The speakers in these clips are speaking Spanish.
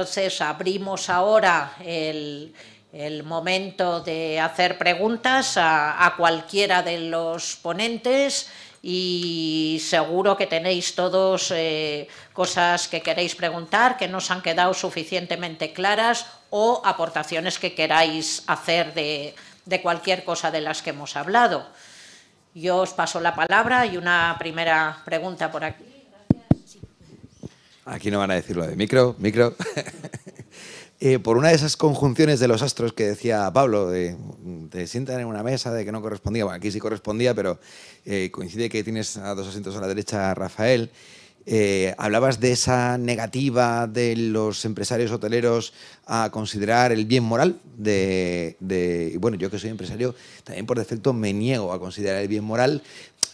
Entonces abrimos ahora el, momento de hacer preguntas a, cualquiera de los ponentes y seguro que tenéis todos eh, cosas que queréis preguntar, que no os han quedado suficientemente claras o aportaciones que queráis hacer de cualquier cosa de las que hemos hablado. Yo os paso la palabra y una primera pregunta por aquí. Aquí no van a decirlo de micro, micro. Eh, por una de esas conjunciones de los astros que decía Pablo, de, te sientan en una mesa de que no correspondía, bueno, aquí sí correspondía, pero eh, coincide que tienes a dos asientos a la derecha Rafael, eh, hablabas de esa negativa de los empresarios hoteleros a considerar el bien moral de, bueno, yo que soy empresario, también por defecto me niego a considerar el bien moral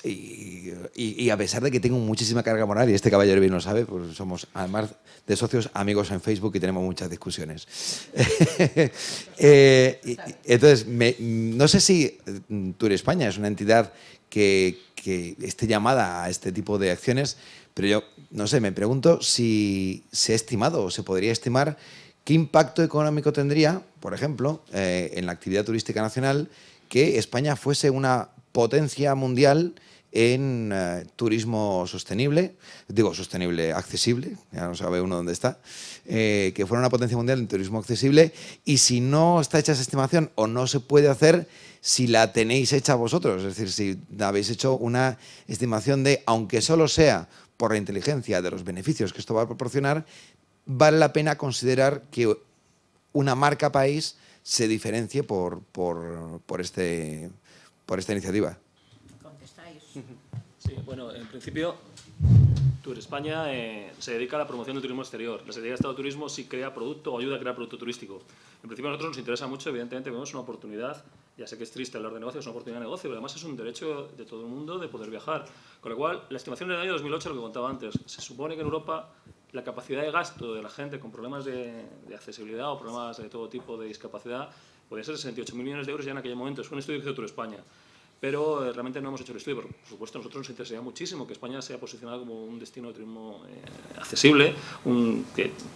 y, a pesar de que tengo muchísima carga moral, y este caballero bien lo sabe, pues somos además de socios amigos en Facebook y tenemos muchas discusiones. Eh, entonces, no sé si mm, Tour España es una entidad que, esté llamada a este tipo de acciones, pero yo, no sé, me pregunto si se ha estimado o se podría estimar qué impacto económico tendría, por ejemplo, eh, en la actividad turística nacional, que España fuese una potencia mundial en eh, turismo sostenible, digo sostenible, accesible, ya no sabe uno dónde está, eh, que fuera una potencia mundial en turismo accesible y si no está hecha esa estimación o no se puede hacer, si la tenéis hecha vosotros, es decir, si habéis hecho una estimación de, aunque solo sea por la inteligencia de los beneficios que esto va a proporcionar, vale la pena considerar que una marca país se diferencie por, este, por esta iniciativa. Sí, bueno, en principio, Tour España eh, se dedica a la promoción del turismo exterior. La Secretaría de Estado de Turismo sí crea producto o ayuda a crear producto turístico. En principio a nosotros nos interesa mucho, evidentemente vemos una oportunidad, ya sé que es triste hablar de negocios, es una oportunidad de negocio, pero además es un derecho de todo el mundo de poder viajar. Con lo cual, la estimación del año 2008, lo que contaba antes, se supone que en Europa la capacidad de gasto de la gente con problemas de, accesibilidad o problemas de todo tipo de discapacidad podía ser 68.000 millones de euros ya en aquel momento. Es un estudio que hizo Tour España pero eh, realmente no hemos hecho el estudio. Por, supuesto, a nosotros nos interesaría muchísimo que España sea posicionada como un destino de turismo eh, accesible, un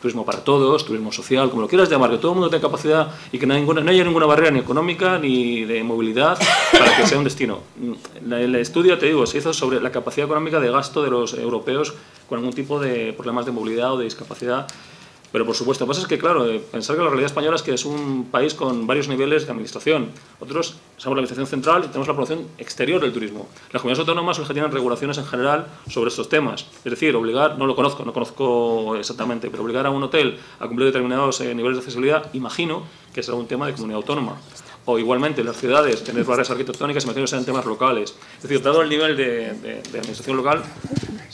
turismo para todos, turismo social, como lo quieras llamar, que todo el mundo tenga capacidad y que ninguna, no haya ninguna barrera ni económica ni de movilidad para que sea un destino. El estudio, te digo, se hizo sobre la capacidad económica de gasto de los europeos con algún tipo de problemas de movilidad o de discapacidad pero por supuesto, lo que pasa es que, claro, eh, pensar que la realidad española es que es un país con varios niveles de administración. Otros somos la administración central y tenemos la promoción exterior del turismo. Las comunidades autónomas son las tienen regulaciones en general sobre estos temas. Es decir, obligar, no lo conozco, no conozco exactamente, pero obligar a un hotel a cumplir determinados eh, niveles de accesibilidad, imagino que será un tema de comunidad autónoma. O igualmente, las ciudades, tener barreras arquitectónicas, imagino que sean temas locales. Es decir, dado el nivel de, administración local,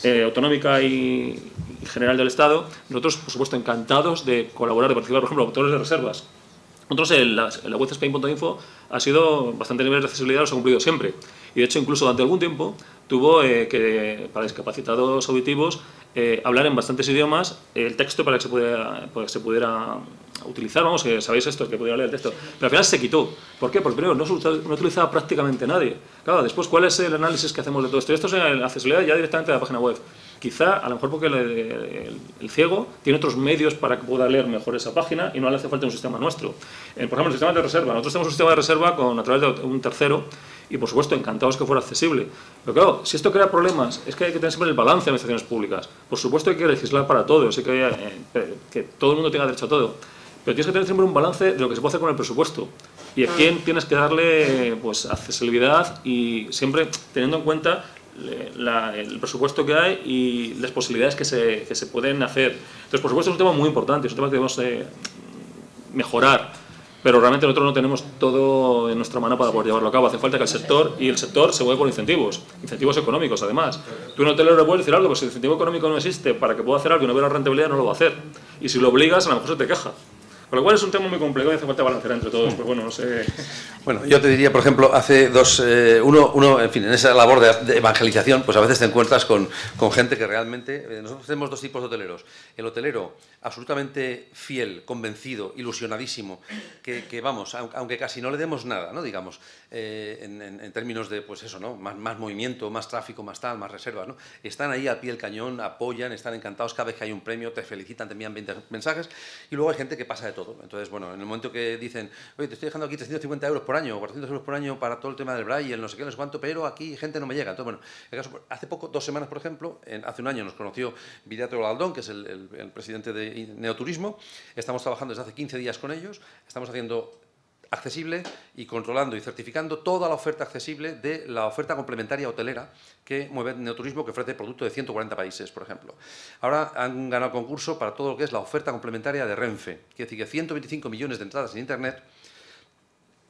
eh, autonómica y general del Estado, nosotros, por supuesto, encantados de colaborar, de participar, por ejemplo, autores de reservas. Nosotros, en la, web Spain.info ha sido bastante nivel de accesibilidad, los ha cumplido siempre. Y de hecho, incluso durante algún tiempo, tuvo eh, que, para discapacitados auditivos, eh, hablar en bastantes idiomas el texto para que se pudiera, utilizar, vamos, que sabéis esto, que pudiera leer el texto, pero al final se quitó. ¿Por qué? Porque primero no, no utilizaba prácticamente nadie. Claro, después, ¿cuál es el análisis que hacemos de todo esto? Esto es en la accesibilidad ya directamente de la página web. Quizá, a lo mejor porque el, ciego tiene otros medios para que pueda leer mejor esa página y no le hace falta un sistema nuestro. Eh, por ejemplo, el sistema de reserva. Nosotros tenemos un sistema de reserva con, a través de un tercero y, por supuesto, encantados que fuera accesible. Pero claro, si esto crea problemas, es que hay que tener siempre el balance de administraciones públicas. Por supuesto hay que legislar para todos, y eh, que, que todo el mundo tenga derecho a todo. Pero tienes que tener siempre un balance de lo que se puede hacer con el presupuesto y a quién tienes que darle pues, accesibilidad y siempre teniendo en cuenta el presupuesto que hay y las posibilidades que se, que se, pueden hacer. Entonces, por supuesto, es un tema muy importante, es un tema que debemos eh, mejorar, pero realmente nosotros no tenemos todo en nuestra mano para poder llevarlo a cabo. Hace falta que el sector, y el sector se mueve por incentivos, incentivos económicos además. Tú no te lo puedes decir algo, pero pues si el incentivo económico no existe para que pueda hacer algo y no vea la rentabilidad, no lo va a hacer. Y si lo obligas, a lo mejor se te queja. Con lo cual es un tema muy complejo y hace falta balancear entre todos, pero bueno, no sé. Bueno, yo te diría, por ejemplo, hace dos, eh, uno, en fin, en esa labor de, evangelización, pues a veces te encuentras con, gente que realmente, eh, nosotros tenemos dos tipos de hoteleros. El hotelero absolutamente fiel, convencido, ilusionadísimo, que, vamos, aunque casi no le demos nada, ¿no? Digamos, eh, en, términos de, pues eso, ¿no? Más, más movimiento, más tráfico, más tal, más reservas, ¿no? Están ahí al pie del cañón, apoyan, están encantados, cada vez que hay un premio te felicitan, te envían 20 mensajes y luego hay gente que pasa de todo. Entonces, bueno, en el momento que dicen, oye, te estoy dejando aquí 350 euros por año 400 euros por año para todo el tema del Braille, no sé qué, no sé cuánto, pero aquí gente no me llega. Entonces, bueno, el caso, hace poco, dos semanas, por ejemplo, en, hace un año nos conoció Viriato Galdón, que es el presidente de Neoturismo. Estamos trabajando desde hace 15 días con ellos. Estamos haciendo accesible y controlando y certificando toda la oferta accesible de la oferta complementaria hotelera que mueve Neoturismo, que ofrece productos de 140 países, por ejemplo. Ahora han ganado concurso para todo lo que es la oferta complementaria de Renfe, que decir que 125 millones de entradas en Internet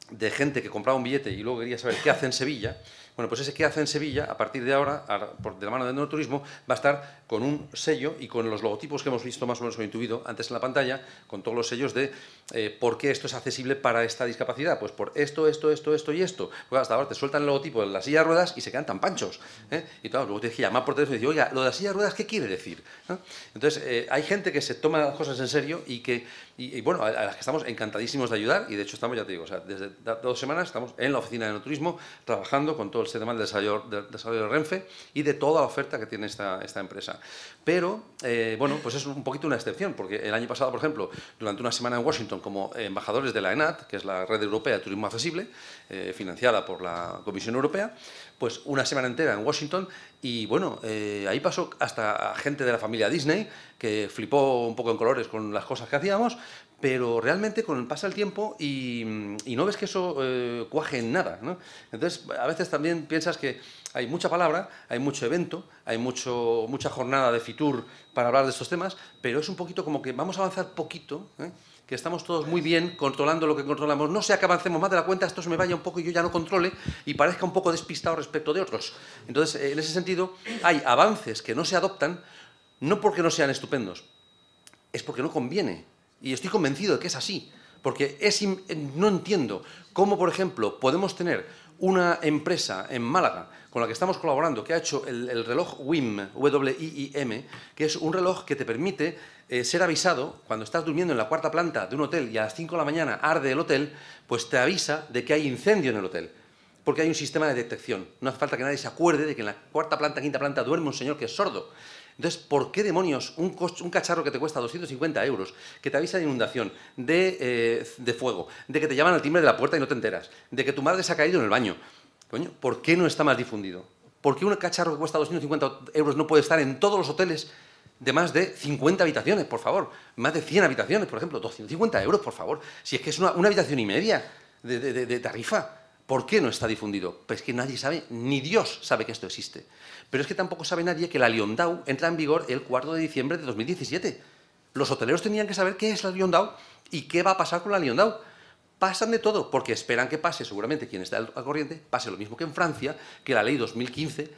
de gente que compraba un billete y luego quería saber qué hace en Sevilla, bueno, pues ese qué hace en Sevilla, a partir de ahora, de la mano del turismo va a estar con un sello y con los logotipos que hemos visto más o menos o intuido antes en la pantalla, con todos los sellos de eh, por qué esto es accesible para esta discapacidad. Pues por esto, esto, esto, esto y esto. Pues hasta ahora te sueltan el logotipo de las sillas ruedas y se quedan tan panchos. ¿eh? Y todo luego te dije llamar por teléfono y decir, oiga, lo de la silla ruedas, ¿qué quiere decir? Entonces, eh, hay gente que se toma las cosas en serio y que y, bueno, a, las que estamos encantadísimos de ayudar y de hecho estamos, ya te digo, desde dos semanas estamos en la oficina de no turismo trabajando con todo el sistema del desarrollo, de Renfe y de toda la oferta que tiene esta, empresa. Pero, eh, bueno, pues es un poquito una excepción, porque el año pasado, por ejemplo, durante una semana en Washington como embajadores de la ENAT, que es la Red Europea de Turismo Accesible, eh, financiada por la Comisión Europea, pues una semana entera en Washington y bueno, eh, ahí pasó hasta gente de la familia Disney que flipó un poco en colores con las cosas que hacíamos, pero realmente con el pasa el tiempo y, no ves que eso eh, cuaje en nada. Entonces, a veces también piensas que hay mucha palabra, hay mucho evento, hay mucho, mucha jornada de Fitur para hablar de estos temas, pero es un poquito como que vamos a avanzar poquito, ¿eh? que estamos todos muy bien controlando lo que controlamos. No sea que avancemos más de la cuenta, esto se me vaya un poco y yo ya no controle y parezca un poco despistado respecto de otros. Entonces, eh, en ese sentido, hay avances que no se adoptan, no porque no sean estupendos, es porque no conviene. Y estoy convencido de que es así, porque es no entiendo cómo, por ejemplo, podemos tener una empresa en Málaga con la que estamos colaborando que ha hecho el, reloj WIM, w -I -I -M, que es un reloj que te permite eh, ser avisado cuando estás durmiendo en la cuarta planta de un hotel y a las 5 de la mañana arde el hotel, pues te avisa de que hay incendio en el hotel porque hay un sistema de detección. No hace falta que nadie se acuerde de que en la cuarta planta, quinta planta duerme un señor que es sordo. Entonces, ¿por qué demonios un, cacharro que te cuesta 250 euros, que te avisa de inundación, eh, de, fuego, de que te llaman al timbre de la puerta y no te enteras, de que tu madre se ha caído en el baño? Coño, ¿por qué no está más difundido? ¿Por qué un cacharro que cuesta 250 euros no puede estar en todos los hoteles de más de 50 habitaciones, por favor? Más de 100 habitaciones, por ejemplo, 250 euros, por favor. Si es que es una, habitación y media de tarifa. ¿Por qué no está difundido? Pues que nadie sabe, ni Dios sabe que esto existe. Pero es que tampoco sabe nadie que la Liondau entra en vigor el 4 de diciembre de 2017. Los hoteleros tenían que saber qué es la Liondau y qué va a pasar con la Liondau. Pasan de todo, porque esperan que pase, seguramente quien está al corriente, pase lo mismo que en Francia, que la ley 2015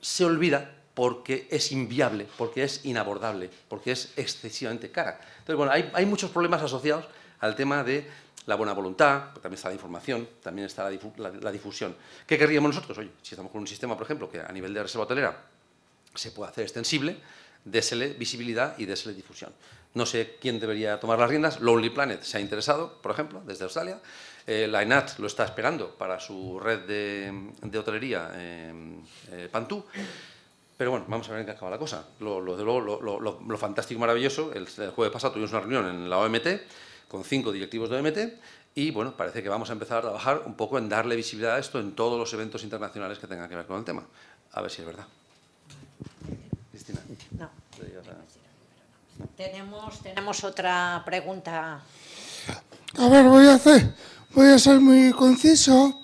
se olvida porque es inviable, porque es inabordable, porque es excesivamente cara. Entonces, bueno, hay muchos problemas asociados al tema de la buena voluntad, pues también está la información, también está la, difusión. ¿Qué querríamos nosotros? Oye, si estamos con un sistema, por ejemplo, que a nivel de reserva hotelera se puede hacer extensible, désele visibilidad y désele difusión. No sé quién debería tomar las riendas. Lonely Planet se ha interesado, por ejemplo, desde Australia. Eh, la ENAT lo está esperando para su red de, hotelería eh, eh, Pantú. Pero bueno, vamos a ver en qué acaba la cosa. Lo, lo, lo, fantástico y maravilloso, el, jueves pasado tuvimos una reunión en la OMT con cinco directivos de OMT y bueno, parece que vamos a empezar a trabajar un poco en darle visibilidad a esto en todos los eventos internacionales que tengan que ver con el tema. A ver si es verdad. Cristina. No. Tenemos, tenemos otra pregunta. A ver, voy a hacer, voy a ser muy conciso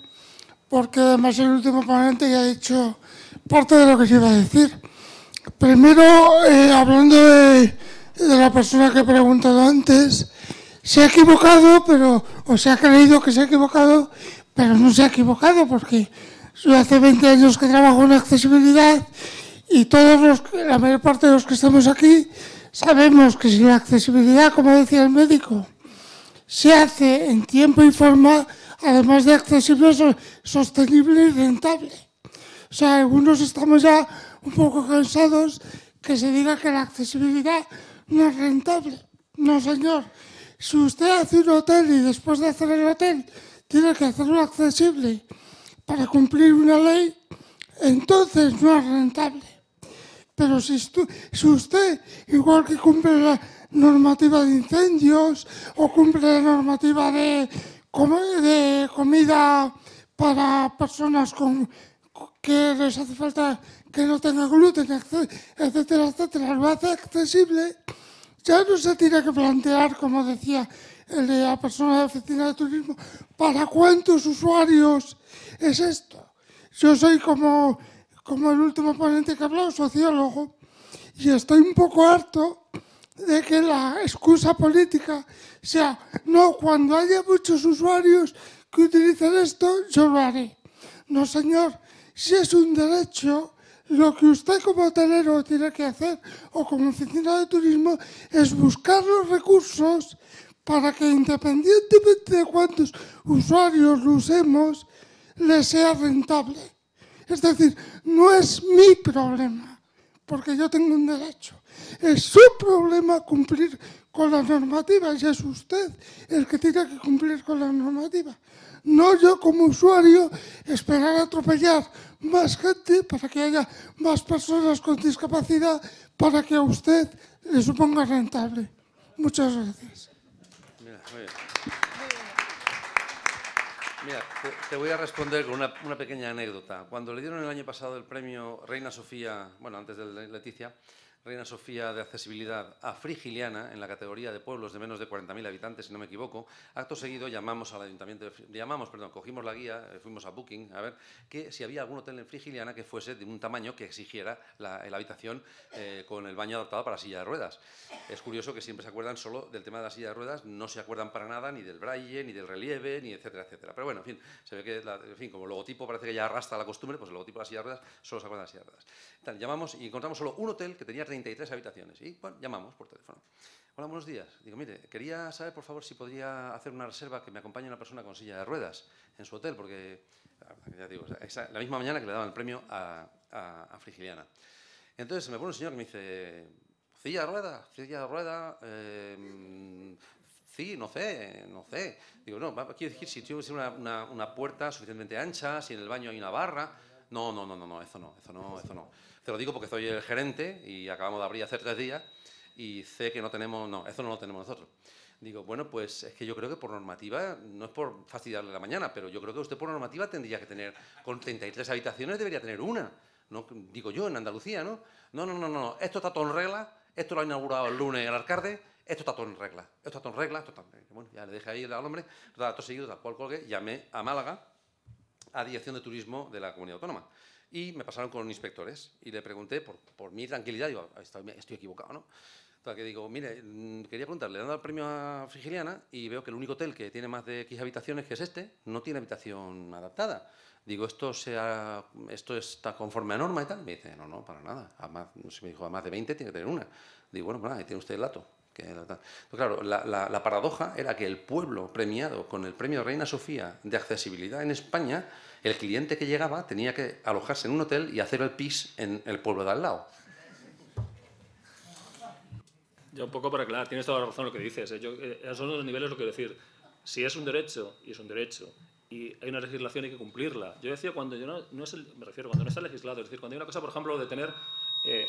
porque además el último ponente ya ha dicho parte de lo que se iba a decir. Primero, eh, hablando de, de la persona que he preguntado antes, se ha equivocado, pero, o se ha creído que se ha equivocado, pero no se ha equivocado, porque yo hace 20 años que trabajo en accesibilidad y todos los, la mayor parte de los que estamos aquí sabemos que si la accesibilidad, como decía el médico, se hace en tiempo y forma, además de accesible, sostenible y rentable. O sea, algunos estamos ya un poco cansados que se diga que la accesibilidad no es rentable. No, señor. Si usted hace un hotel y después de hacer el hotel tiene que hacerlo accesible para cumplir una ley, entonces no es rentable. Pero si, usted, igual que cumple la normativa de incendios o cumple la normativa de, comida para personas que les hace falta que no tenga gluten, etcétera, etcétera, lo hace accesible, ya no se tiene que plantear, como decía el de la persona de la oficina de turismo, ¿para cuántos usuarios es esto? Yo soy como, como el último ponente que habló, sociólogo, y estoy un poco harto de que la excusa política sea, no, cuando haya muchos usuarios que utilicen esto, yo lo haré. No, señor, si es un derecho lo que usted como hotelero tiene que hacer o como oficina de turismo es buscar los recursos para que independientemente de cuántos usuarios lo usemos, le sea rentable. Es decir, no es mi problema, porque yo tengo un derecho. Es su problema cumplir con la normativa y es usted el que tiene que cumplir con la normativa. No yo como usuario esperar atropellar más gente para que haya más personas con discapacidad para que a usted le suponga rentable. Muchas gracias. Mira, te, voy a responder con una, una, pequeña anécdota. Cuando le dieron el año pasado el premio Reina Sofía, bueno, antes de Leticia, Reina Sofía de Accesibilidad a Frigiliana, en la categoría de pueblos de menos de 40.000 habitantes, si no me equivoco. Acto seguido llamamos al ayuntamiento, llamamos, perdón, cogimos la guía, eh, fuimos a Booking, a ver que si había algún hotel en Frigiliana que fuese de un tamaño que exigiera la, eh, habitación eh, con el baño adaptado para silla de ruedas. Es curioso que siempre se acuerdan solo del tema de la silla de ruedas, no se acuerdan para nada ni del braille, ni del relieve, ni etcétera, etcétera. Pero bueno, en fin, se ve que, en fin, como logotipo parece que ya arrastra la costumbre, pues el logotipo de la silla de ruedas solo se acuerdan de las silla de ruedas. llamamos y encontramos solo un hotel que tenía 33 habitaciones. Y bueno, llamamos por teléfono. Hola, buenos días. Digo, mire, quería saber, por favor, si podría hacer una reserva que me acompañe una persona con silla de ruedas en su hotel, porque, ah, ya digo, la misma mañana que le daban el premio a, a, Frigiliana. Entonces me pone un señor que me dice, silla de ruedas, silla de ruedas, eh, sí, no sé, no sé. Digo, no, quiero decir, si tiene una, una, una puerta suficientemente ancha, si en el baño hay una barra. No, no, no, no, no, eso no, eso no, eso no. Te lo digo porque soy el gerente y acabamos de abrir hace tres días y sé que no tenemos, no, eso no lo tenemos nosotros. Digo, bueno, pues es que yo creo que por normativa, no es por fastidiarle la mañana, pero yo creo que usted por normativa tendría que tener, con 33 habitaciones debería tener una, ¿no? digo yo, en Andalucía, ¿no? No, no, no, no, esto está todo en regla, esto lo ha inaugurado el lunes el alcalde, esto está todo en regla, esto está todo en regla, esto está Bueno, ya le dejé ahí al hombre, todo seguido, tal cual colgué, llamé a Málaga, a Dirección de Turismo de la Comunidad Autónoma y me pasaron con inspectores y le pregunté por, por mi tranquilidad, digo, estoy equivocado, ¿no? Entonces, que digo, mire, mm, quería preguntarle, le he dado el premio a Frigiliana y veo que el único hotel que tiene más de X habitaciones, que es este, no tiene habitación adaptada. Digo, ¿esto, sea, ¿esto está conforme a norma y tal? Me dice, no, no, para nada. Además, me dijo, a más de 20 tiene que tener una. Digo, bueno, pues nada, ahí tiene usted el dato. Pues claro, la, la, la, paradoja era que el pueblo premiado con el premio Reina Sofía de accesibilidad en España el cliente que llegaba tenía que alojarse en un hotel y hacer el pis en el pueblo de al lado. Yo un poco para aclarar, tienes toda la razón lo que dices. ¿eh? Yo, eh, son los niveles lo que quiero decir. Si es un derecho, y es un derecho, y hay una legislación hay que cumplirla. Yo decía cuando yo no, no es el, me refiero cuando no está legislado, es decir, cuando hay una cosa, por ejemplo, de tener eh,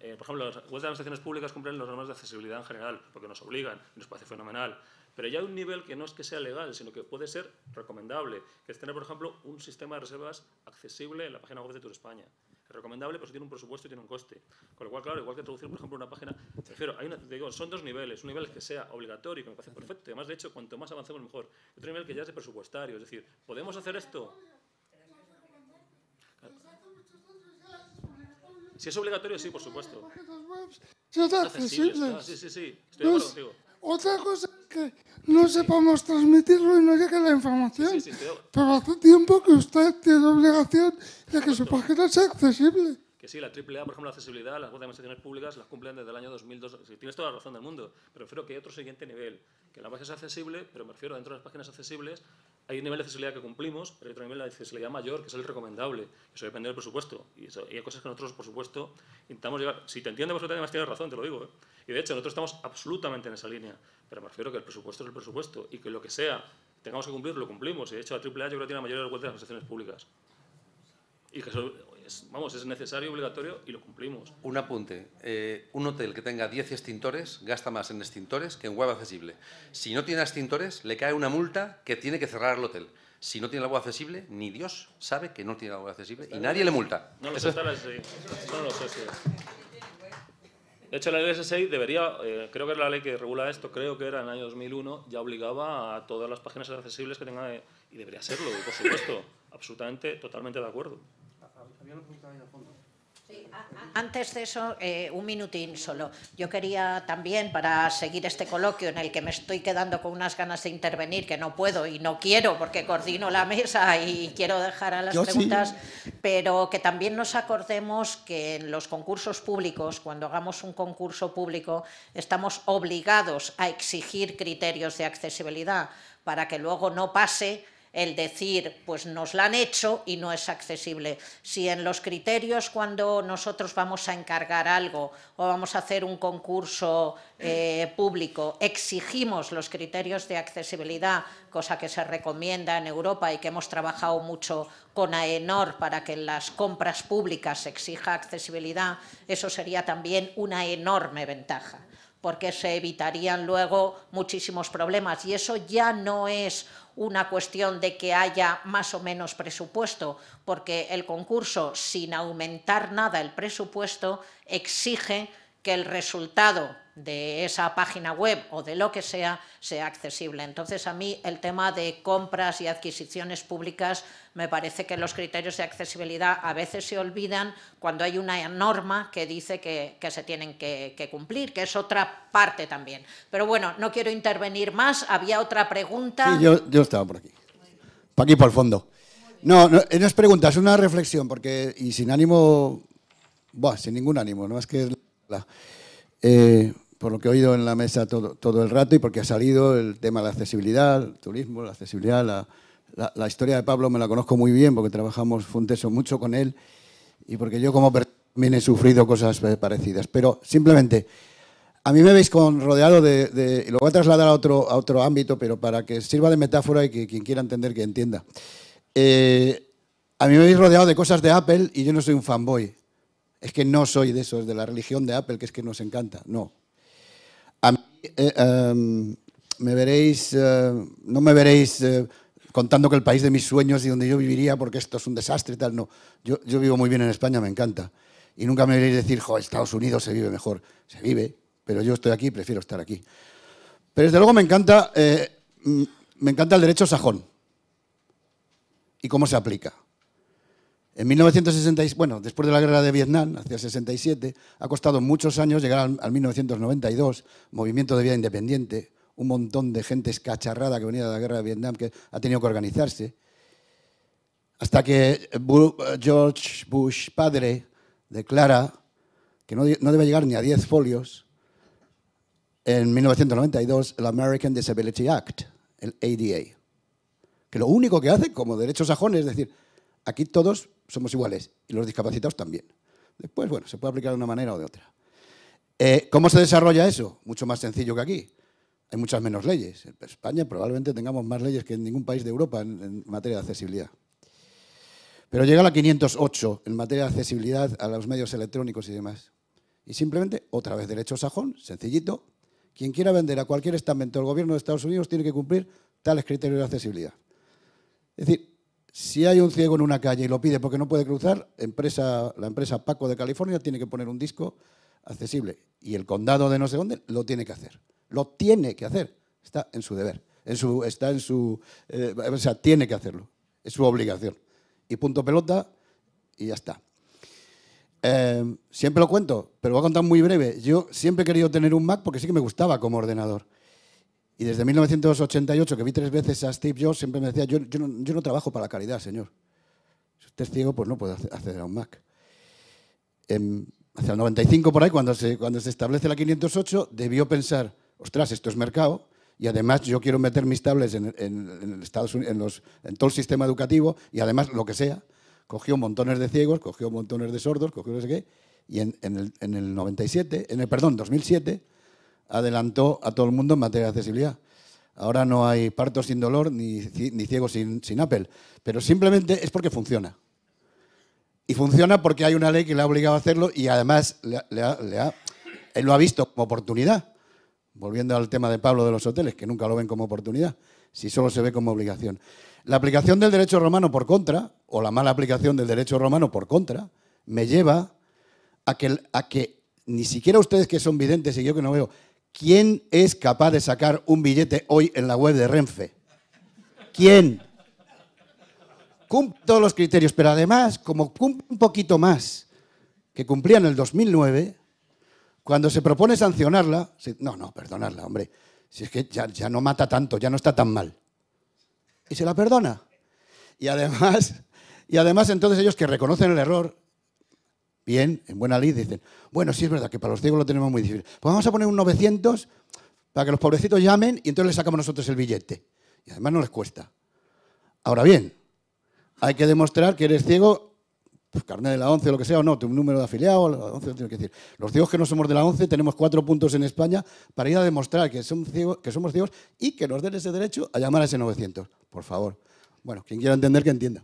eh, por ejemplo, las webs de administraciones públicas cumplen los normas de accesibilidad en general, porque nos obligan, nos parece fenomenal, pero ya hay un nivel que no es que sea legal, sino que puede ser recomendable, que es tener, por ejemplo, un sistema de reservas accesible en la página web de Tour España. Es recomendable, pero tiene un presupuesto y tiene un coste. Con lo cual, claro, igual que introducir, por ejemplo, una página, prefiero, hay una, digo, son dos niveles, un nivel que sea obligatorio, que me parece perfecto, y además, de hecho, cuanto más avancemos, mejor. Otro nivel que ya es de presupuestario, es decir, ¿podemos hacer esto? Si es obligatorio, sí, por supuesto. sí, sí, sí. Estoy de Otra cosa es que no sepamos transmitirlo y no llegue la información. Pero hace tiempo que usted tiene obligación de que su página sea accesible. Que sí, la AAA, por ejemplo, la accesibilidad, las webs de administraciones públicas las cumplen desde el año 2002. Tienes toda la razón del mundo. Pero prefiero que hay otro siguiente nivel. Que la página sea accesible, pero me refiero dentro de las páginas accesibles hay un nivel de accesibilidad que cumplimos, pero hay otro nivel de accesibilidad mayor, que es el recomendable. Eso depende del presupuesto. Y, eso, hay cosas que nosotros, por supuesto, intentamos llegar. Si te entiendo vosotros además tienes razón, te lo digo. ¿eh? Y de hecho, nosotros estamos absolutamente en esa línea. Pero me refiero que el presupuesto es el presupuesto y que lo que sea tengamos que cumplir, lo cumplimos. Y de hecho, la AAA yo creo que tiene la mayoría de las de las públicas. Y que eso, vamos, es necesario, obligatorio y lo cumplimos. Un apunte. Eh, un hotel que tenga 10 extintores gasta más en extintores que en web accesible. Si no tiene extintores, le cae una multa que tiene que cerrar el hotel. Si no tiene agua accesible, ni Dios sabe que no tiene agua accesible y nadie le multa. No lo sé, No lo De hecho, la ley debería, eh, creo que la ley que regula esto, creo que era en el año 2001, ya obligaba a todas las páginas accesibles que tengan, eh, y debería serlo, por supuesto, absolutamente, totalmente de acuerdo. Ah, ah. antes de eso, eh, un minutín solo. Yo quería también, para seguir este coloquio en el que me estoy quedando con unas ganas de intervenir, que no puedo y no quiero porque coordino la mesa y quiero dejar a las preguntas, pero que también nos acordemos que en los concursos públicos, cuando hagamos un concurso público, estamos obligados a exigir criterios de accesibilidad para que luego no pase el decir, pues nos la han hecho y no es accesible. Si en los criterios cuando nosotros vamos a encargar algo o vamos a hacer un concurso eh, público, exigimos los criterios de accesibilidad, cosa que se recomienda en Europa y que hemos trabajado mucho con AENOR para que en las compras públicas se exija accesibilidad, eso sería también una enorme ventaja porque se evitarían luego muchísimos problemas. Y eso ya no es una cuestión de que haya más o menos presupuesto, porque el concurso, sin aumentar nada el presupuesto, exige que el resultado de esa página web o de lo que sea sea accesible. Entonces, a mí el tema de compras y adquisiciones públicas me parece que los criterios de accesibilidad a veces se olvidan cuando hay una norma que dice que, se tienen que, cumplir, que es otra parte también. Pero bueno, no quiero intervenir más. Había otra pregunta. Sí, yo, estaba por aquí. Por aquí, por el fondo. No, no, es pregunta, es una reflexión, porque, y sin ánimo, buah, sin ningún ánimo, no es que eh, por lo que he oído en la mesa todo, todo, el rato y porque ha salido el tema de la accesibilidad, el turismo, la accesibilidad. La, la, historia de Pablo me la conozco muy bien porque trabajamos Funteso mucho con él y porque yo como también he sufrido cosas parecidas. Pero simplemente, a mí me veis con, rodeado de, y lo voy a trasladar a otro, a otro ámbito, pero para que sirva de metáfora y que quien quiera entender, que entienda. Eh, a mí me habéis rodeado de cosas de Apple y yo no soy un fanboy. Es que no soy de esos, de la religión de Apple, que es que nos encanta. No. A mí, eh, em, me veréis, eh, no me veréis eh, contando que el país de mis sueños y donde yo viviría, porque esto es un desastre y tal. No. Yo, vivo muy bien en España, me encanta. Y nunca me veréis decir, jo, Estados Unidos se vive mejor. Se vive, pero yo estoy aquí y prefiero estar aquí. Pero desde luego me encanta, me encanta el derecho sajón y cómo se aplica. En 1966, bueno, después de la guerra de Vietnam, hacia 67, ha costado muchos años llegar al, 1992, movimiento de vida independiente, un montón de gente escacharrada que venía de la guerra de Vietnam que ha tenido que organizarse, hasta que George Bush padre declara que no, debe llegar ni a 10 folios en 1992 el American Disability Act, el ADA, que lo único que hace como derecho sajón es decir, Aquí todos somos iguales y los discapacitados también. Después, bueno, se puede aplicar de una manera o de otra. Eh, ¿Cómo se desarrolla eso? Mucho más sencillo que aquí. Hay muchas menos leyes. En España probablemente tengamos más leyes que en ningún país de Europa en, materia de accesibilidad. Pero llega la 508 en materia de accesibilidad a los medios electrónicos y demás. Y simplemente, otra vez derecho sajón, sencillito, quien quiera vender a cualquier estamento del gobierno de Estados Unidos tiene que cumplir tales criterios de accesibilidad. Es decir, si hay un ciego en una calle y lo pide porque no puede cruzar, empresa, la empresa Paco de California tiene que poner un disco accesible y el condado de no sé dónde lo tiene que hacer. Lo tiene que hacer. Está en su deber. En su, está en su. Eh, o sea, tiene que hacerlo. Es su obligación. Y punto pelota y ya está. Eh, siempre lo cuento, pero lo voy a contar muy breve. Yo siempre he querido tener un Mac porque sí que me gustaba como ordenador. Y desde 1988, que vi tres veces a Steve Jobs, siempre me decía, yo, yo, no, trabajo para la calidad, señor. Si usted es ciego, pues no puede acceder a un Mac. Em, hacia el 95 por ahí, cuando se, cuando se establece la 508, debió pensar, ostras, esto es mercado, y además yo quiero meter mis tablets en, en, en Estados Unidos, en, los, en todo el sistema educativo, y además lo que sea. Cogió montones de ciegos, cogió montones de sordos, cogió no sé qué, y en, el, en el 97, en el, perdón, 2007 adelantó a todo el mundo en materia de accesibilidad. Ahora no hay partos sin dolor ni, ni ciegos sin, Apple, pero simplemente es porque funciona. Y funciona porque hay una ley que le ha obligado a hacerlo y además lo ha visto como oportunidad. Volviendo al tema de Pablo de los hoteles, que nunca lo ven como oportunidad, si solo se ve como obligación. La aplicación del derecho romano por contra, o la mala aplicación del derecho romano por contra, me lleva a que, a que ni siquiera ustedes que son videntes y yo que no veo, ¿Quién es capaz de sacar un billete hoy en la web de Renfe? ¿Quién? Cumple todos los criterios, pero además, como cumple un poquito más que cumplía en el 2009, cuando se propone sancionarla, no, no, perdonarla, hombre, si es que ya, ya no mata tanto, ya no está tan mal. Y se la perdona. Y además, y además entonces ellos que reconocen el error bien, en buena ley dicen, bueno, sí es verdad que para los ciegos lo tenemos muy difícil. Pues vamos a poner un 900 para que los pobrecitos llamen y entonces les sacamos nosotros el billete. Y además no les cuesta. Ahora bien, hay que demostrar que eres ciego, pues carnet de la 11 o lo que sea, o no, tu número de afiliado, la 11 tiene que decir. Los ciegos que no somos de la 11 tenemos cuatro puntos en España para ir a demostrar que, que somos ciegos y que nos den ese derecho a llamar a ese 900, por favor. Bueno, quien quiera entender, que entienda.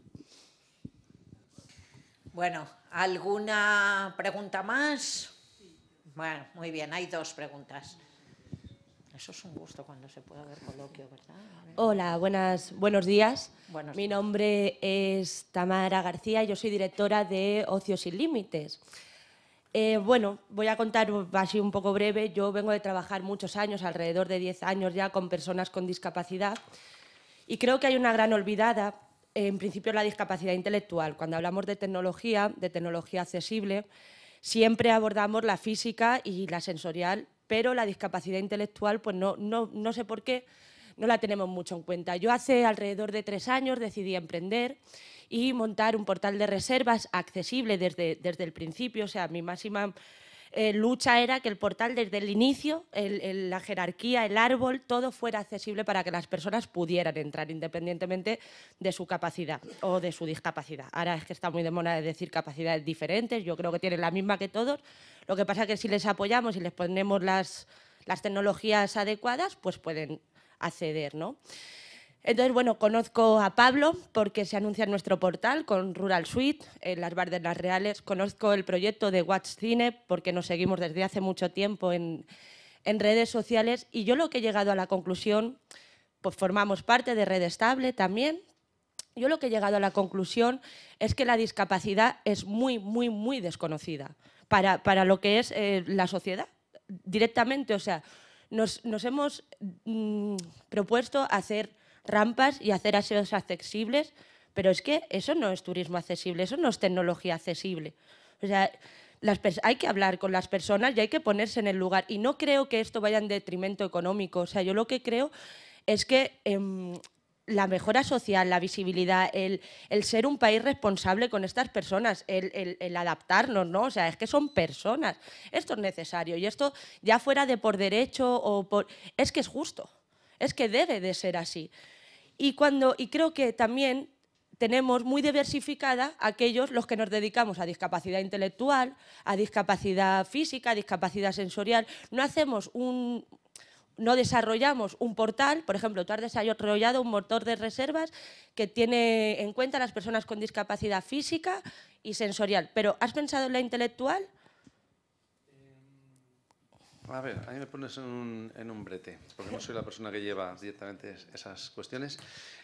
Bueno, ¿Alguna pregunta más? Bueno, muy bien, hay dos preguntas. Eso es un gusto cuando se puede ver coloquio, ¿verdad? Hola, buenas, buenos días. Mi nombre es Tamara García, yo soy directora de Ocios sin Límites. Eh, bueno, voy a contar así un poco breve. Yo vengo de trabajar muchos años, alrededor de 10 años ya, con personas con discapacidad. Y creo que hay una gran olvidada en principio la discapacidad intelectual. Cuando hablamos de tecnología, de tecnología accesible, siempre abordamos la física y la sensorial, pero la discapacidad intelectual, pues no, no, sé por qué, no la tenemos mucho en cuenta. Yo hace alrededor de tres años decidí emprender y montar un portal de reservas accesible desde, desde el principio, o sea, mi máxima eh, lucha era que el portal desde el inicio, la jerarquía, el árbol, todo fuera accesible para que las personas pudieran entrar independientemente de su capacidad o de su discapacidad. Ahora es que está muy de moda decir capacidades diferentes, yo creo que tienen la misma que todos, lo que pasa es que si les apoyamos y les ponemos las, las tecnologías adecuadas, pues pueden acceder, ¿no? Entonces, bueno, conozco a Pablo porque se anuncia en nuestro portal con Rural Suite, en las Bardenas Reales. Conozco el proyecto de Watch Cine porque nos seguimos desde hace mucho tiempo en, redes sociales y yo lo que he llegado a la conclusión, pues formamos parte de Red Estable también, yo lo que he llegado a la conclusión es que la discapacidad es muy, muy, muy desconocida para, para lo que es eh, la sociedad directamente. O sea, nos, hemos mm, propuesto hacer rampas y hacer aseos accesibles, pero es que eso no es turismo accesible, eso no es tecnología accesible. O sea, hay que hablar con las personas y hay que ponerse en el lugar. Y no creo que esto vaya en detrimento económico. O sea, yo lo que creo es que em, la mejora social, la visibilidad, el, ser un país responsable con estas personas, el, adaptarnos, ¿no? O sea, es que son personas. Esto es necesario y esto ya fuera de por derecho o por... Es que es justo, es que debe de ser así. Y, cuando, y creo que también tenemos muy diversificada aquellos los que nos dedicamos a discapacidad intelectual, a discapacidad física, a discapacidad sensorial. No hacemos un, no desarrollamos un portal, por ejemplo, tú has desarrollado un motor de reservas que tiene en cuenta a las personas con discapacidad física y sensorial, pero ¿has pensado en la intelectual? A ver, a me pones en un, en brete, porque no soy la persona que lleva directamente esas cuestiones.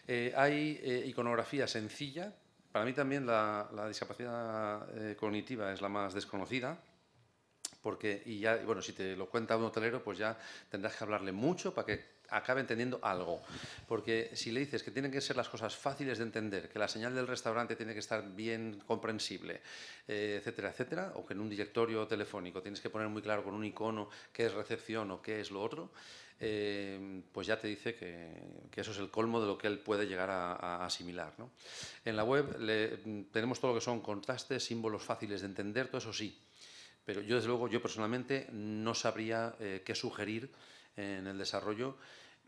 Eh, hay eh, iconografía sencilla. Para mí también la, discapacidad eh, cognitiva es la más desconocida porque y ya bueno si te lo cuenta un hotelero pues ya tendrás que hablarle mucho para que acabe entendiendo algo. Porque si le dices que tienen que ser las cosas fáciles de entender, que la señal del restaurante tiene que estar bien comprensible, eh, etcétera, etcétera, o que en un directorio telefónico tienes que poner muy claro con un icono qué es recepción o qué es lo otro, eh, pues ya te dice que, eso es el colmo de lo que él puede llegar a, asimilar. En la web tenemos todo lo que son contrastes, símbolos fáciles de entender, todo eso sí. Pero yo, desde luego, yo personalmente no sabría eh, qué sugerir en el desarrollo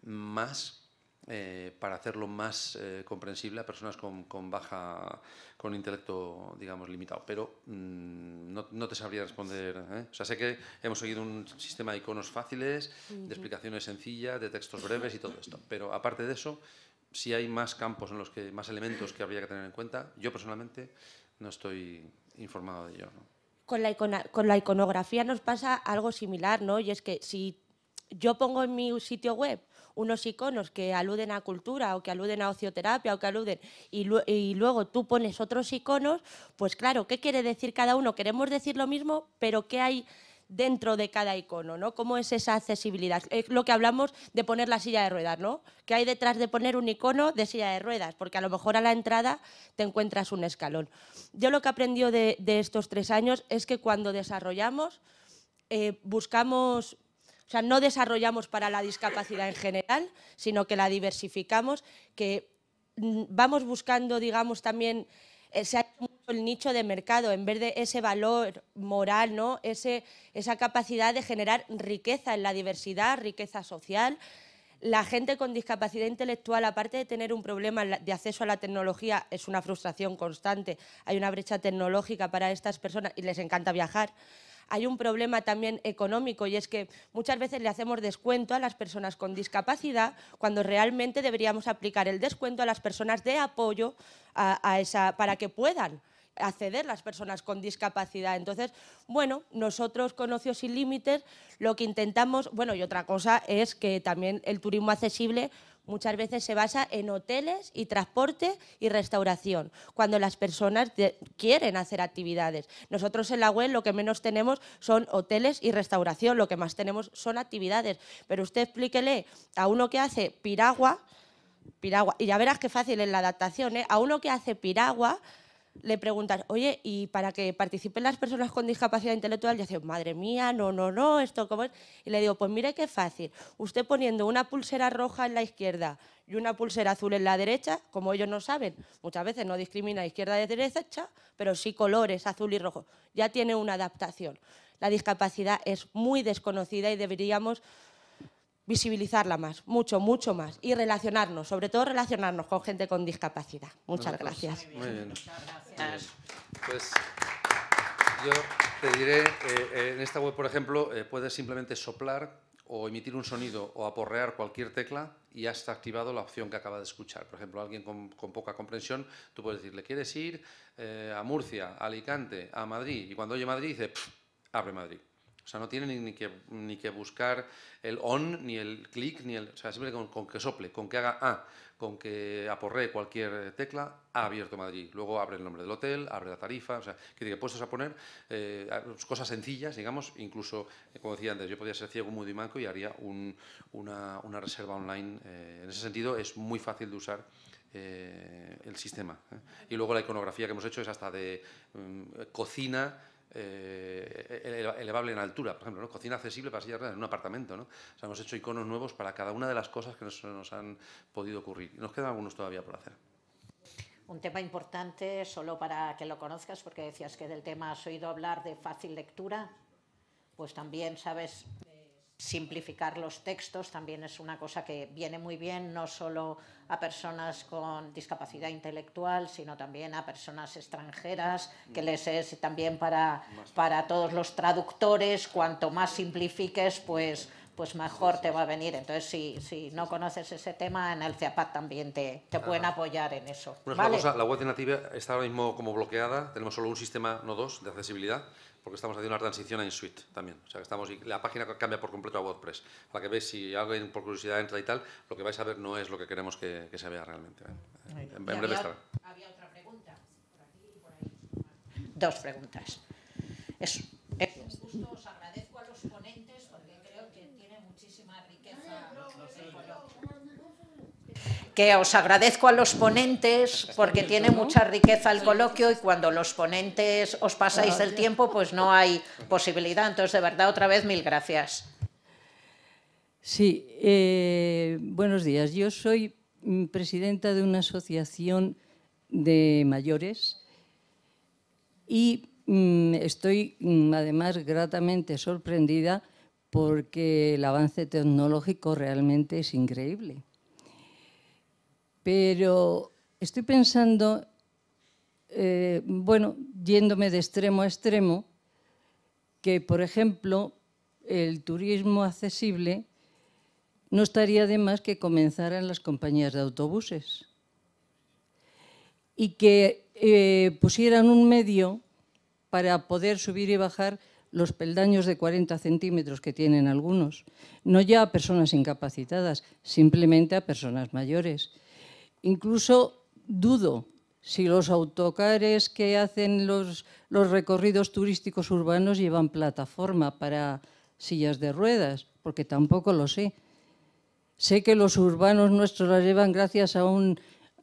más eh, para hacerlo más eh, comprensible a personas con, baja, con intelecto, digamos, limitado. Pero mm, no, te sabría responder. ¿eh? O sea, sé que hemos seguido un sistema de iconos fáciles, de explicaciones sencillas, de textos breves y todo esto. Pero aparte de eso, si hay más campos en los que, más elementos que habría que tener en cuenta, yo personalmente no estoy informado de ello. Con, la con la iconografía nos pasa algo similar, ¿no? Y es que si yo pongo en mi sitio web unos iconos que aluden a cultura o que aluden a ocioterapia o que aluden y, luego tú pones otros iconos, pues claro, ¿qué quiere decir cada uno? Queremos decir lo mismo, pero ¿qué hay? dentro de cada icono, ¿no? ¿Cómo es esa accesibilidad? Es lo que hablamos de poner la silla de ruedas, ¿no? ¿Qué hay detrás de poner un icono de silla de ruedas? Porque a lo mejor a la entrada te encuentras un escalón. Yo lo que aprendió de, de estos tres años es que cuando desarrollamos, eh, buscamos o sea, no desarrollamos para la discapacidad en general, sino que la diversificamos, que mm, vamos buscando, digamos, también eh, se ha mucho el nicho de mercado, en vez de ese valor moral, esa capacidad de generar riqueza en la diversidad, riqueza social. La gente con discapacidad intelectual, aparte de tener un problema de acceso a la tecnología, es una frustración constante. Hay una brecha tecnológica para estas personas y les encanta viajar hay un problema también económico y es que muchas veces le hacemos descuento a las personas con discapacidad cuando realmente deberíamos aplicar el descuento a las personas de apoyo a, esa, para que puedan acceder las personas con discapacidad. Entonces, bueno, nosotros con Ocios Sin Límites lo que intentamos, bueno, y otra cosa es que también el turismo accesible muchas veces se basa en hoteles y transporte y restauración, cuando las personas quieren hacer actividades. Nosotros en la web lo que menos tenemos son hoteles y restauración, lo que más tenemos son actividades. Pero usted explíquele a uno que hace piragua, piragua y ya verás qué fácil es la adaptación, ¿eh? a uno que hace piragua le preguntas, oye, ¿y para que participen las personas con discapacidad intelectual? Y hace, madre mía, no, no, no, esto cómo es. Y le digo, pues mire qué fácil. Usted poniendo una pulsera roja en la izquierda y una pulsera azul en la derecha, como ellos no saben, muchas veces no discrimina izquierda de derecha, pero sí colores, azul y rojo. Ya tiene una adaptación. La discapacidad es muy desconocida y deberíamos visibilizarla más, mucho, mucho más y relacionarnos, sobre todo relacionarnos con gente con discapacidad. Muchas gracias. Muy bien. Muchas gracias. Pues yo te diré, eh, eh, en esta web, por ejemplo, eh, puedes simplemente soplar o emitir un sonido o aporrear cualquier tecla y ya está activado la opción que acaba de escuchar. Por ejemplo, alguien con, poca comprensión, tú puedes decirle, ¿quieres ir a Murcia, a Alicante, a Madrid? Y cuando oye Madrid dice, abre Madrid. O sea, no tiene ni que, buscar el on, ni el clic, ni el... O sea, siempre con, que sople, con que haga A, con que aporre cualquier tecla, ha abierto Madrid. Luego abre el nombre del hotel, abre la tarifa, o sea, que diga, puestos a poner eh, cosas sencillas, digamos, incluso, eh, como decía antes, yo podría ser ciego, muy manco y haría una, reserva online. Eh, en ese sentido, es muy fácil de usar el sistema. Y luego la iconografía que hemos hecho es hasta de mm, cocina, eh, elevable en altura, por ejemplo, cocina accesible para sillas en un apartamento. ¿no? hemos hecho iconos nuevos para cada una de las cosas que nos, nos han podido ocurrir. nos quedan algunos todavía por hacer. Un tema importante, solo para que lo conozcas, porque decías que del tema has oído hablar de fácil lectura, pues también sabes simplificar los textos también es una cosa que viene muy bien no solo a personas con discapacidad intelectual, sino también a personas extranjeras, que mm. les es también para, para todos los traductores, cuanto más simplifiques, pues pues mejor te va a venir. Entonces, si, no conoces ese tema, en el CEAPAT también te, pueden apoyar en eso. la web de Nativa está ahora mismo como bloqueada, tenemos solo un sistema, no dos, de accesibilidad, porque estamos haciendo una transición a InSuite también. O sea, la página cambia por completo a WordPress. Para que veáis, si alguien por curiosidad entra y tal, lo que vais a ver no es lo que queremos que, se vea realmente. ¿eh? En, breve estará. Había otra pregunta. Por aquí por ahí. Dos preguntas. Es, que os agradezco a los mm. ponentes este porque tiene mucha riqueza el coloquio y cuando los ponentes os pasáis del tiempo pues no hay posibilidad. Entonces, de verdad, otra vez mil gracias. Sí, eh, buenos días. Yo soy mm, presidenta de una asociación de mayores y mm, estoy además gratamente sorprendida porque el avance tecnológico realmente es increíble. Pero estoy pensando, eh, bueno, yéndome de extremo a extremo, que, por ejemplo, el turismo accesible no estaría de más que comenzaran las compañías de autobuses y que eh, pusieran un medio para poder subir y bajar los peldaños de 40 centímetros que tienen algunos, no ya a personas incapacitadas, simplemente a personas mayores. Incluso dudo si los autocares que hacen los, recorridos turísticos urbanos llevan plataforma para sillas de ruedas, porque tampoco lo sé. Sé que los urbanos nuestros la llevan gracias a,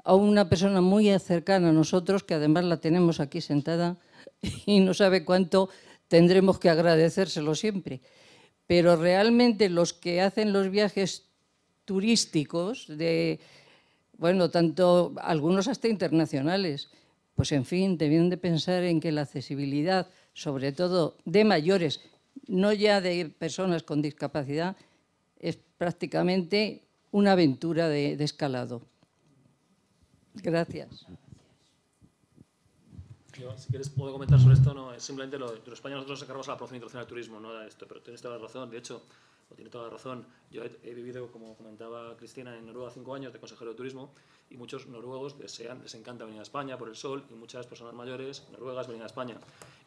a una persona muy cercana a nosotros, que además la tenemos aquí sentada y no sabe cuánto tendremos que agradecérselo siempre. Pero realmente los que hacen los viajes turísticos de, bueno, tanto algunos hasta internacionales. Pues en fin, vienen de pensar en que la accesibilidad, sobre todo de mayores, no ya de personas con discapacidad, es prácticamente una aventura de, escalado. Gracias. si quieres, puedo comentar sobre esto. No, es simplemente lo de España. Nosotros sacamos a la promoción internacional del turismo, no esto, pero tienes toda la razón. De hecho, tiene toda la razón. Yo he, vivido, como comentaba Cristina, en Noruega cinco años de consejero de turismo y muchos noruegos desean, les encanta venir a España por el sol y muchas personas mayores noruegas vienen a España.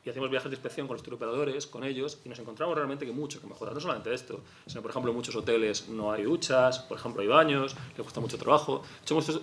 Y hacemos viajes de inspección con los turoperadores, con ellos, y nos encontramos realmente que mucho que mejorar. No solamente esto, sino, por ejemplo, en muchos hoteles no hay duchas, por ejemplo, hay baños, le cuesta mucho trabajo.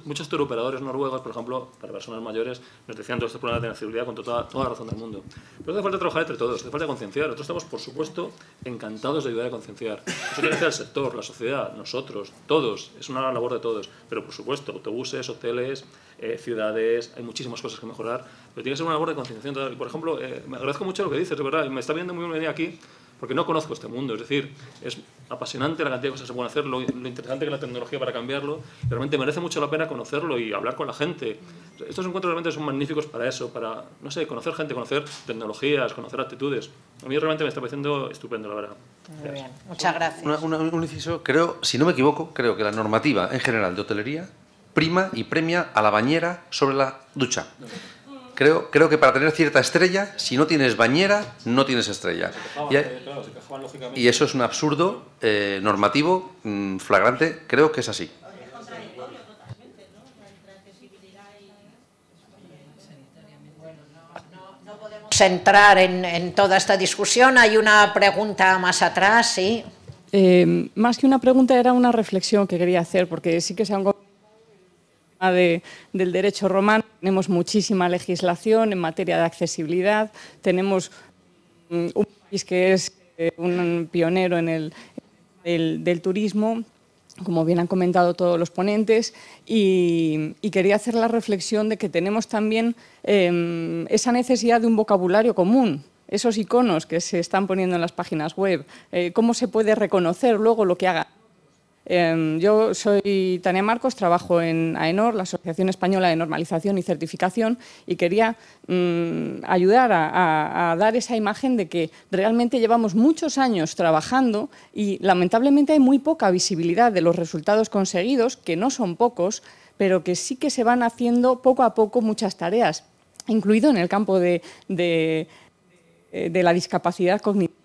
muchos, turoperadores noruegos, por ejemplo, para personas mayores, nos decían todos estos problemas de accesibilidad con toda, toda la razón del mundo. Pero hace falta trabajar entre todos, hace falta concienciar. Nosotros estamos, por supuesto, encantados de ayudar a concienciar. Eso tiene que el sector, la sociedad, nosotros, todos. Es una labor de todos. Pero, por supuesto, autobús hoteles, eh, ciudades, hay muchísimas cosas que mejorar, pero tiene que ser una labor de concienciación total. por ejemplo, eh, me agradezco mucho lo que dices, de verdad, me está viendo muy bien aquí, porque no conozco este mundo, es decir, es apasionante la cantidad de cosas que se pueden hacer, lo, interesante que es la tecnología para cambiarlo, realmente merece mucho la pena conocerlo y hablar con la gente. Estos encuentros realmente son magníficos para eso, para, no sé, conocer gente, conocer tecnologías, conocer actitudes. A mí realmente me está pareciendo estupendo, la verdad. Muy bien, muchas gracias. un inciso, creo, si no me equivoco, creo que la normativa en general de hotelería prima y premia a la bañera sobre la ducha. Creo, creo que para tener cierta estrella, si no tienes bañera, no tienes estrella. Y, eso es un absurdo eh, normativo mm, flagrante, creo que es así. entrar en, toda esta discusión. Hay una pregunta más atrás, ¿sí? Eh, más que una pregunta, era una reflexión que quería hacer, porque sí que se han del derecho romano. Tenemos muchísima legislación en materia de accesibilidad, tenemos mm, un país que es eh, un pionero en el, del, turismo como bien han comentado todos los ponentes, y, quería hacer la reflexión de que tenemos también em, esa necesidad de un vocabulario común, esos iconos que se están poniendo en las páginas web, eh, cómo se puede reconocer luego lo que haga Em, yo soy Tania Marcos, trabajo en AENOR, la Asociación Española de Normalización y Certificación, y quería mm, ayudar a, dar esa imagen de que realmente llevamos muchos años trabajando y lamentablemente hay muy poca visibilidad de los resultados conseguidos, que no son pocos, pero que sí que se van haciendo poco a poco muchas tareas, incluido en el campo de eh, la discapacidad cognitiva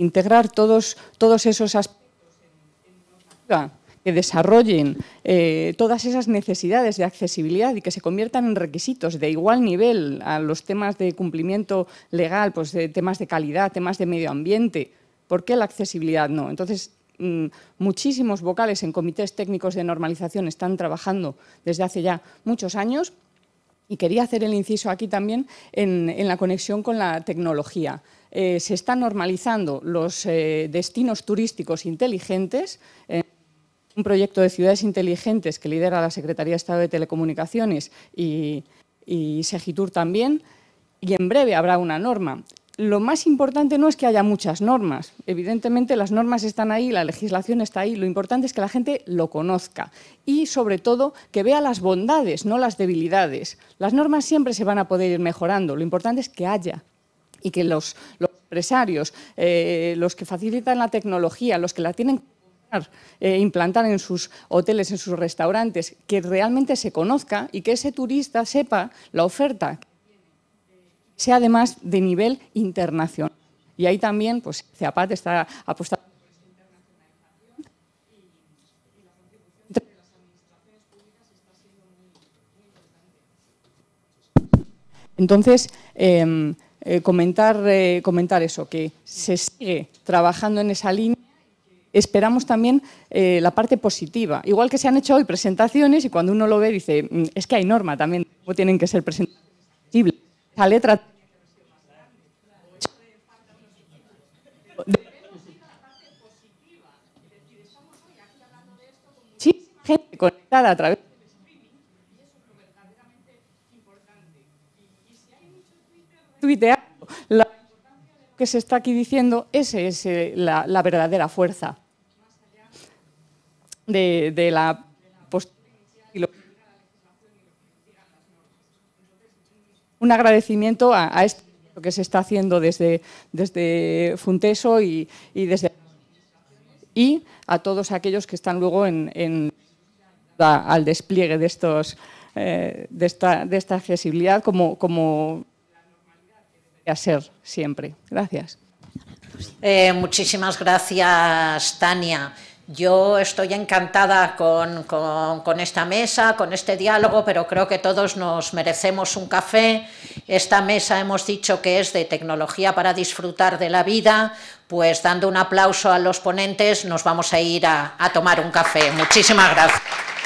integrar todos, todos esos aspectos que desarrollen eh, todas esas necesidades de accesibilidad y que se conviertan en requisitos de igual nivel a los temas de cumplimiento legal, pues de temas de calidad, temas de medio ambiente. ¿Por qué la accesibilidad no? Entonces, mm, muchísimos vocales en comités técnicos de normalización están trabajando desde hace ya muchos años y quería hacer el inciso aquí también en la conexión con la tecnología. Eh, se están normalizando los eh, destinos turísticos inteligentes. Eh, un proyecto de ciudades inteligentes que lidera la Secretaría de Estado de Telecomunicaciones y Segitur también, y en breve habrá una norma. Lo más importante no es que haya muchas normas, evidentemente las normas están ahí, la legislación está ahí, lo importante es que la gente lo conozca y sobre todo que vea las bondades, no las debilidades. Las normas siempre se van a poder ir mejorando, lo importante es que haya y que los, empresarios, eh, los que facilitan la tecnología, los que la tienen eh, implantar en sus hoteles, en sus restaurantes, que realmente se conozca y que ese turista sepa la oferta, sea además de nivel internacional. Y ahí también, pues, CEAPAT está apostando Entonces, eh, eh, comentar, eh, comentar eso, que se sigue trabajando en esa línea. Esperamos también eh, la parte positiva. Igual que se han hecho hoy presentaciones y cuando uno lo ve dice, mm, es que hay norma también, cómo tienen que ser presentables La letra... Sí, gente conectada a través tuiteando. La que se está aquí diciendo, esa es eh, la, verdadera fuerza de, de la un agradecimiento a, a, esto que se está haciendo desde, desde Funteso y, y, desde y a todos aquellos que están luego en, en al despliegue de estos eh, de, esta, de esta accesibilidad como, como a ser siempre. Gracias. Eh, muchísimas gracias, Tania. Yo estoy encantada con, esta mesa, con este diálogo, pero creo que todos nos merecemos un café. Esta mesa hemos dicho que es de tecnología para disfrutar de la vida, pues dando un aplauso a los ponentes nos vamos a ir a tomar un café. Muchísimas gracias.